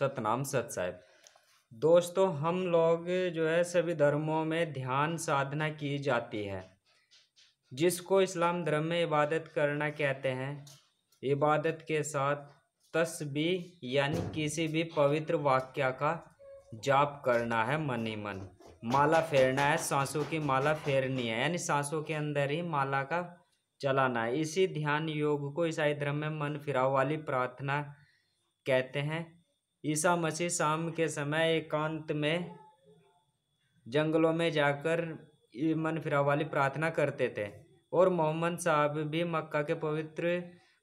सतनाम सत साहेब दोस्तों हम लोग जो है सभी धर्मों में ध्यान साधना की जाती है जिसको इस्लाम धर्म में इबादत करना कहते हैं इबादत के साथ तस्बी यानी किसी भी पवित्र वाक्य का जाप करना है मन ही मन माला फेरना है सांसों की माला फेरनी है यानी सांसों के अंदर ही माला का चलाना है इसी ध्यान योग को ईसाई धर्म में मन फिराव वाली प्रार्थना कहते हैं ईसा मसीह शाम के समय एकांत में जंगलों में जाकर मन फिराव वाली प्रार्थना करते थे और मोहम्मद साहब भी मक्का के पवित्र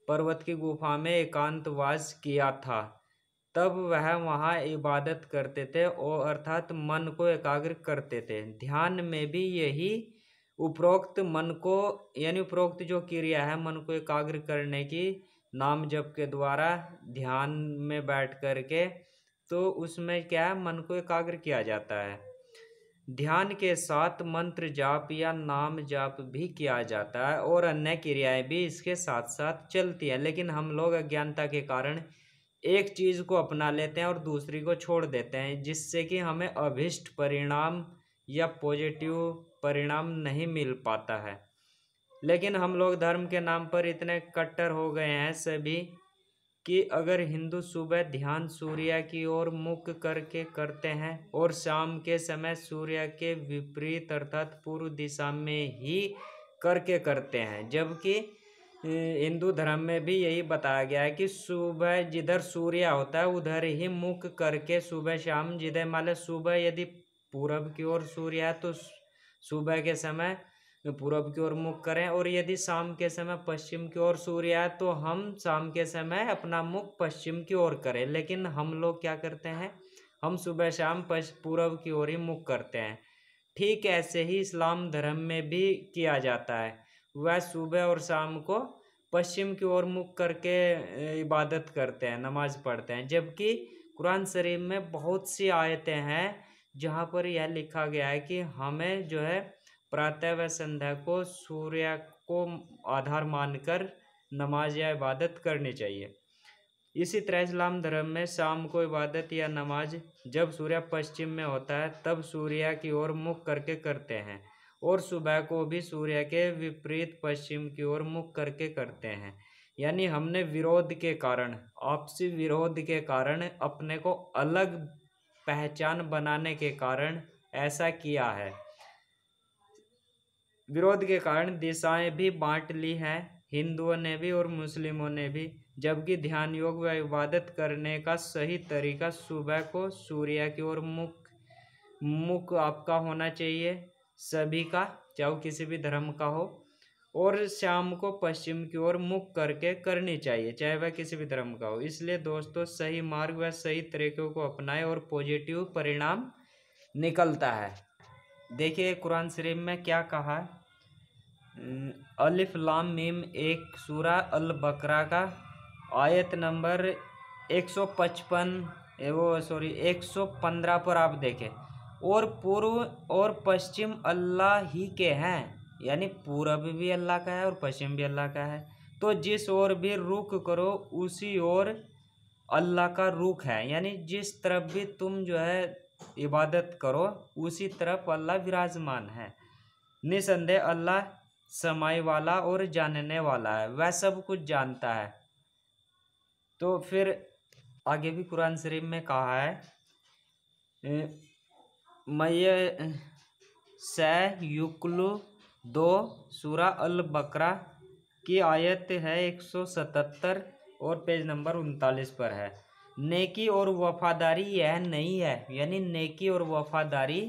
पर्वत की गुफा में एकांतवास किया था तब वह वहाँ इबादत करते थे और अर्थात मन को एकाग्र करते थे ध्यान में भी यही उपरोक्त मन को यानी उपरोक्त जो क्रिया है मन को एकाग्र करने की नाम जप के द्वारा ध्यान में बैठ कर के तो उसमें क्या है मन को एकाग्र किया जाता है ध्यान के साथ मंत्र जाप या नाम जाप भी किया जाता है और अन्य क्रियाएं भी इसके साथ साथ चलती है लेकिन हम लोग अज्ञानता के कारण एक चीज़ को अपना लेते हैं और दूसरी को छोड़ देते हैं जिससे कि हमें अभिष्ट परिणाम या पॉजिटिव परिणाम नहीं मिल पाता है लेकिन हम लोग धर्म के नाम पर इतने कट्टर हो गए हैं सभी कि अगर हिंदू सुबह ध्यान सूर्य की ओर मुख करके करते हैं और शाम के समय सूर्य के विपरीत अर्थात पूर्व दिशा में ही करके करते हैं जबकि हिंदू धर्म में भी यही बताया गया है कि सुबह जिधर सूर्य होता है उधर ही मुख करके सुबह शाम जिधर माले सुबह यदि पूरब की ओर सूर्य है तो सुबह के समय तो पूर्व की ओर मुख करें और यदि शाम के समय पश्चिम की ओर सूर्य आए तो हम शाम के समय अपना मुख पश्चिम की ओर करें लेकिन हम लोग क्या करते हैं हम सुबह शाम पूर्व की ओर ही मुख करते हैं ठीक ऐसे ही इस्लाम धर्म में भी किया जाता है वह सुबह और शाम को पश्चिम की ओर मुख करके इबादत करते हैं नमाज पढ़ते हैं जबकि कुरान शरीफ में बहुत सी आयतें हैं जहाँ पर यह लिखा गया है कि हमें जो है प्रातः व संध्या को सूर्य को आधार मानकर नमाज या इबादत करनी चाहिए इसी तरह इस्लाम धर्म में शाम को इबादत या नमाज जब सूर्य पश्चिम में होता है तब सूर्य की ओर मुख करके करते हैं और सुबह को भी सूर्य के विपरीत पश्चिम की ओर मुख करके करते हैं यानी हमने विरोध के कारण आपसी विरोध के कारण अपने को अलग पहचान बनाने के कारण ऐसा किया है विरोध के कारण दिशाएं भी बांट ली हैं हिंदुओं ने भी और मुस्लिमों ने भी जबकि ध्यान योग व इबादत करने का सही तरीका सुबह को सूर्य की ओर मुख मुख आपका होना चाहिए सभी का चाहे किसी भी धर्म का हो और शाम को पश्चिम की ओर मुख करके करनी चाहिए चाहे वह किसी भी धर्म का हो इसलिए दोस्तों सही मार्ग व सही तरीकों को अपनाएं और पॉजिटिव परिणाम निकलता है देखिए कुरान शरीफ में क्या कहा अलिफ लाम मीम एक सूरा अल बकरा का आयत नंबर 155 वो सॉरी 115 पर आप देखें और पूर्व और पश्चिम अल्लाह ही के हैं यानी पूर्व भी अल्लाह का है और पश्चिम भी अल्लाह का है तो जिस ओर भी रुख करो उसी ओर अल्लाह का रुख है यानी जिस तरफ भी तुम जो है इबादत करो उसी तरफ अल्लाह विराजमान है निसंदेह अल्लाह समय वाला और जानने वाला है वह सब कुछ जानता है तो फिर आगे भी कुरान शरीफ में कहा है मैय स युक्लु दो सूरा अल बकरा की आयत है एक सौ सतहत्तर और पेज नंबर उनतालीस पर है नेकी और वफादारी यह नहीं है यानी नेकी और वफादारी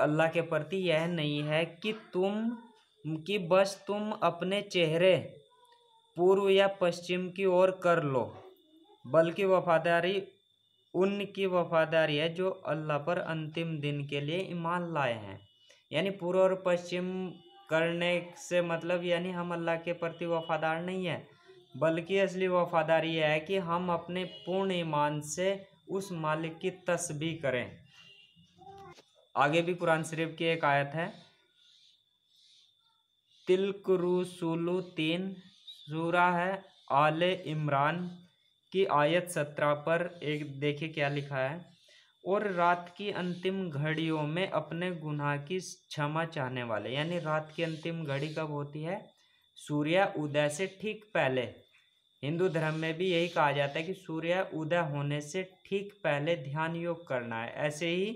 अल्लाह के प्रति यह नहीं है कि तुम कि बस तुम अपने चेहरे पूर्व या पश्चिम की ओर कर लो बल्कि वफादारी उनकी वफादारी है जो अल्लाह पर अंतिम दिन के लिए ईमान लाए हैं यानी पूर्व और पश्चिम करने से मतलब यानी हम अल्लाह के प्रति वफादार नहीं है बल्कि असली वफादारी है कि हम अपने पूर्ण ईमान से उस मालिक की तस्बी करें आगे भी कुरान शरीफ की एक आयत है तिलक रूसुलू तीन सूरा है आल इमरान की आयत सत्रह पर एक देखे क्या लिखा है और रात की अंतिम घड़ियों में अपने गुनाह की क्षमा चाहने वाले यानी रात की अंतिम घड़ी कब होती है सूर्य उदय से ठीक पहले हिंदू धर्म में भी यही कहा जाता है कि सूर्य उदय होने से ठीक पहले ध्यान योग करना है ऐसे ही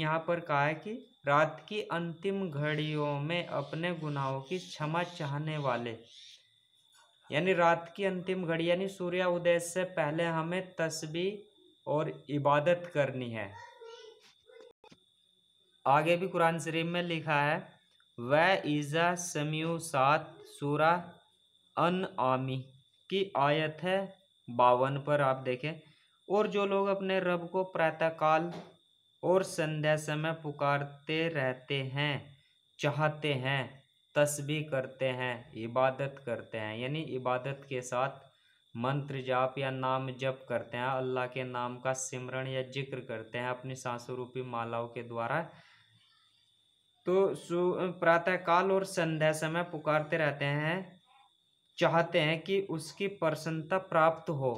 यहाँ पर कहा है कि रात की अंतिम घड़ियों में अपने गुनाहों की क्षमा चाहने वाले यानी रात की अंतिम घड़ी यानी सूर्य उदय से पहले हमें तस्बी और इबादत करनी है आगे भी कुरान शरीफ में लिखा है वईज़ा शम्यु सात सूरा अन आमी की आयत है बावन पर आप देखें और जो लोग अपने रब को प्रातःकाल और संध्या समय पुकारते रहते हैं चाहते हैं तस्बी करते हैं इबादत करते हैं यानी इबादत के साथ मंत्र जाप या नाम जप करते हैं अल्लाह के नाम का सिमरण या जिक्र करते हैं अपनी सांसुरूपी मालाओं के द्वारा तो प्रातःकाल और संध्या समय पुकारते रहते हैं चाहते हैं कि उसकी प्रसन्नता प्राप्त हो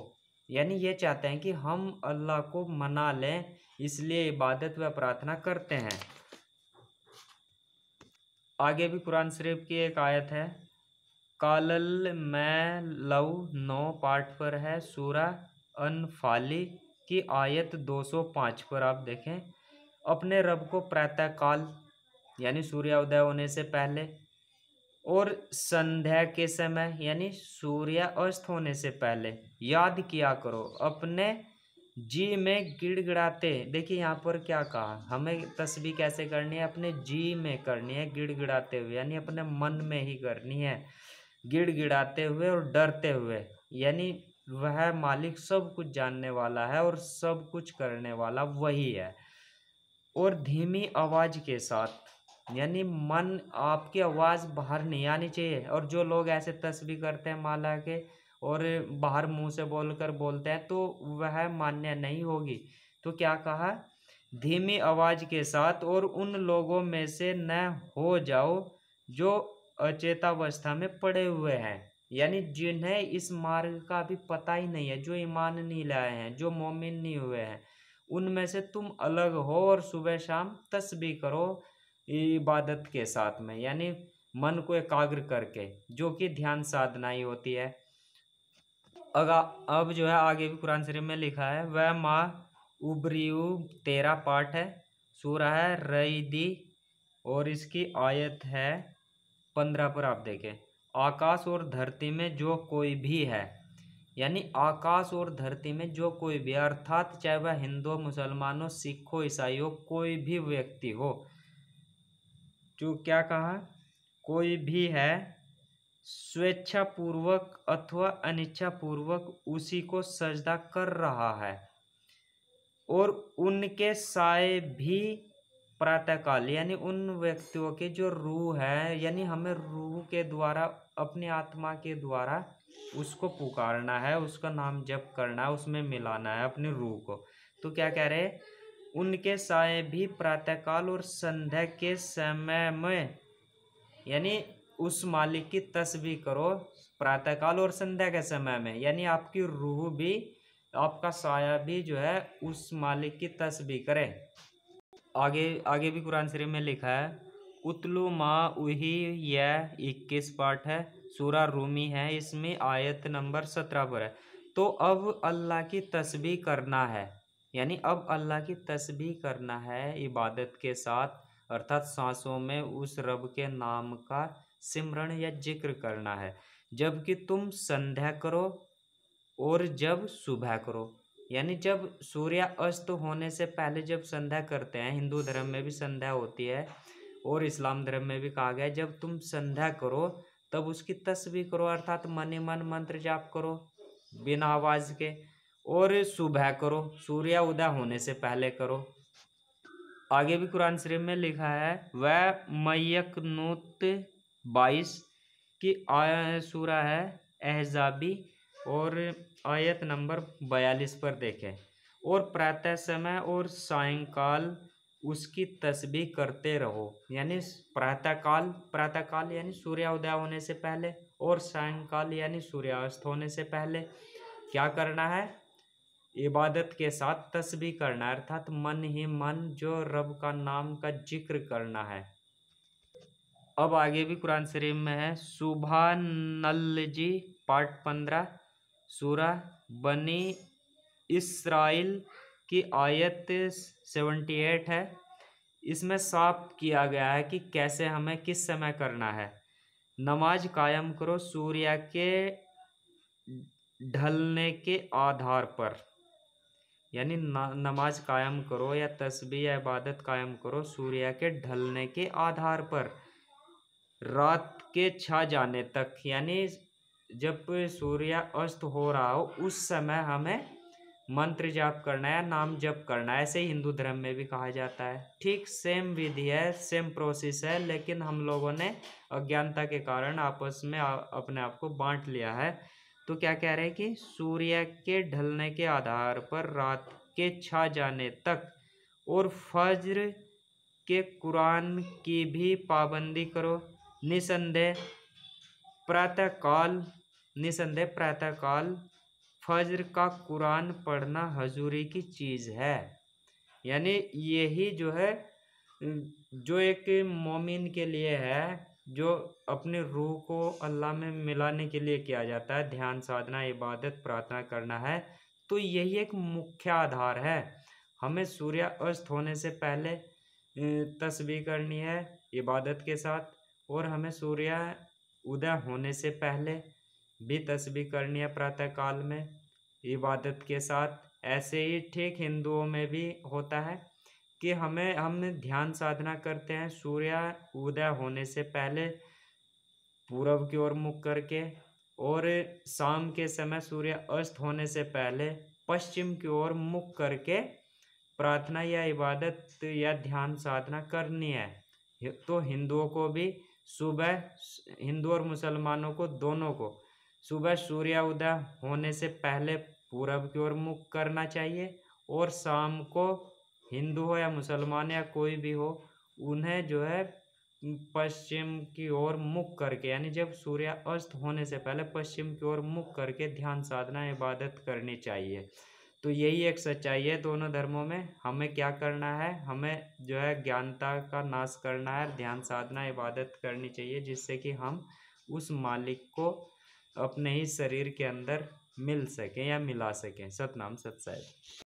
यानी ये चाहते हैं कि हम अल्लाह को मना लें इसलिए इबादत व प्रार्थना करते हैं आगे भी कुरान शरीफ की एक आयत है कालल मै लव नौ पाठ पर है सूरा अनफाली की आयत 205 पर आप देखें अपने रब को प्रातःकाल यानी सूर्योदय होने से पहले और संध्या के समय यानी सूर्यास्त होने से पहले याद किया करो अपने जी में गिड़गिड़ाते देखिए यहाँ पर क्या कहा हमें तस्वीर कैसे करनी है अपने जी में करनी है गिड़गिड़ाते हुए यानी अपने मन में ही करनी है गिड़गिड़ाते हुए और डरते हुए यानी वह मालिक सब कुछ जानने वाला है और सब कुछ करने वाला वही है और धीमी आवाज़ के साथ यानी मन आपकी आवाज़ बाहर नहीं आनी चाहिए और जो लोग ऐसे तस्वीर करते हैं माला के और बाहर मुंह से बोलकर बोलते हैं तो वह मान्य नहीं होगी तो क्या कहा धीमी आवाज़ के साथ और उन लोगों में से न हो जाओ जो अचेतावस्था में पड़े हुए हैं यानी जिन्हें इस मार्ग का भी पता ही नहीं है जो ईमान नहीं लाए हैं जो मोमिन नहीं हुए हैं उनमें से तुम अलग हो और सुबह शाम तस्बी करो इबादत के साथ में यानी मन को एकाग्र करके जो कि ध्यान साधना ही होती है अगा अब जो है आगे भी कुरान शरीफ में लिखा है वह माँ उबरीऊ तेरा पाठ है सूरा है रईदी और इसकी आयत है पंद्रह पर आप देखें आकाश और धरती में जो कोई भी है यानी आकाश और धरती में जो कोई भी अर्थात चाहे वह हिंदू मुसलमानों सिखों ईसाइयों कोई भी व्यक्ति हो जो क्या कहा कोई भी है स्वेच्छापूर्वक अथवा अनिच्छापूर्वक उसी को सजदा कर रहा है और उनके साय भी प्रातःकाल यानी उन व्यक्तियों के जो रूह है यानी हमें रूह के द्वारा अपनी आत्मा के द्वारा उसको पुकारना है उसका नाम जप करना है उसमें मिलाना है अपनी रूह को तो क्या कह रहे उनके साय भी प्रातःकाल और संध्या के समय में यानी उस मालिक की तस्वीर करो प्रातःकाल और संध्या के समय में यानी आपकी रूह भी आपका साया भी जो है उस मालिक की तस्वीर करे आगे आगे भी कुरान शरीफ में लिखा है उतलु माँ उही यह इक्कीस पाठ है सूरा रूमी है इसमें आयत नंबर सत्रह पर है तो अब अल्लाह की तस्वीर करना है यानी अब अल्लाह की तस्बी करना है इबादत के साथ अर्थात सांसों में उस रब के नाम का सिमरण या जिक्र करना है जबकि तुम संध्या करो और जब सुबह करो यानी जब सूर्य अस्त होने से पहले जब संध्या करते हैं हिंदू धर्म में भी संध्या होती है और इस्लाम धर्म में भी कहा गया है जब तुम संध्या करो तब उसकी तस्वीर करो अर्थात मन मन मंत्र जाप करो बिना आवाज़ के और सुबह करो सूर्य उदय होने से पहले करो आगे भी कुरान शरीफ में लिखा है वह मयक नोत बाईस की आया सूरा है एहजाबी और आयत नंबर बयालीस पर देखें और प्रातः समय और सायंकाल उसकी तस्बीह करते रहो यानी प्रातःकाल प्रातःकाल यानी उदय होने से पहले और सायंकाल यानी सूर्यास्त होने से पहले क्या करना है इबादत के साथ तस्बी करना है अर्थात मन ही मन जो रब का नाम का जिक्र करना है अब आगे भी कुरान शरीफ में है सुबह नल जी पार्ट पंद्रह सूरा बनी इसराइल की आयत सेवेंटी एट है इसमें साफ किया गया है कि कैसे हमें किस समय करना है नमाज कायम करो सूर्य के ढलने के आधार पर यानी नमाज कायम करो या तस्बी या इबादत कायम करो सूर्य के ढलने के आधार पर रात के छा जाने तक यानी जब सूर्य अस्त हो रहा हो उस समय हमें मंत्र जाप करना है नाम जप करना है ऐसे हिंदू धर्म में भी कहा जाता है ठीक सेम विधि है सेम प्रोसेस है लेकिन हम लोगों ने अज्ञानता के कारण आपस में अपने आप को बांट लिया है तो क्या कह रहे हैं कि सूर्य के ढलने के आधार पर रात के छा जाने तक और फज्र के कुरान की भी पाबंदी करो निसंदेह प्रातःकाल निसंदेह प्रातःकाल फज्र का कुरान पढ़ना हजूरी की चीज़ है यानी यही जो है जो एक मोमिन के लिए है जो अपने रूह को अल्लाह में मिलाने के लिए किया जाता है ध्यान साधना इबादत प्रार्थना करना है तो यही एक मुख्य आधार है हमें सूर्य अस्त होने से पहले तस्वीर करनी है इबादत के साथ और हमें सूर्य उदय होने से पहले भी तस्वीर करनी है प्रातः काल में इबादत के साथ ऐसे ही ठीक हिंदुओं में भी होता है कि हमें हम ध्यान साधना करते हैं सूर्य उदय होने से पहले पूर्व की ओर मुख करके और शाम के समय सूर्य अस्त होने से पहले पश्चिम की ओर मुख करके प्रार्थना या इबादत या ध्यान साधना करनी है तो हिंदुओं को भी सुबह हिंदू और मुसलमानों को दोनों को सुबह सूर्य उदय होने से पहले पूरब की ओर मुख करना चाहिए और शाम को हिंदू हो या मुसलमान या कोई भी हो उन्हें जो है पश्चिम की ओर मुख करके यानी जब सूर्य अस्त होने से पहले पश्चिम की ओर मुख करके ध्यान साधना इबादत करनी चाहिए तो यही एक सच्चाई है दोनों धर्मों में हमें क्या करना है हमें जो है ज्ञानता का नाश करना है ध्यान साधना इबादत करनी चाहिए जिससे कि हम उस मालिक को अपने ही शरीर के अंदर मिल सकें या मिला सकें सतनाम सत साहिब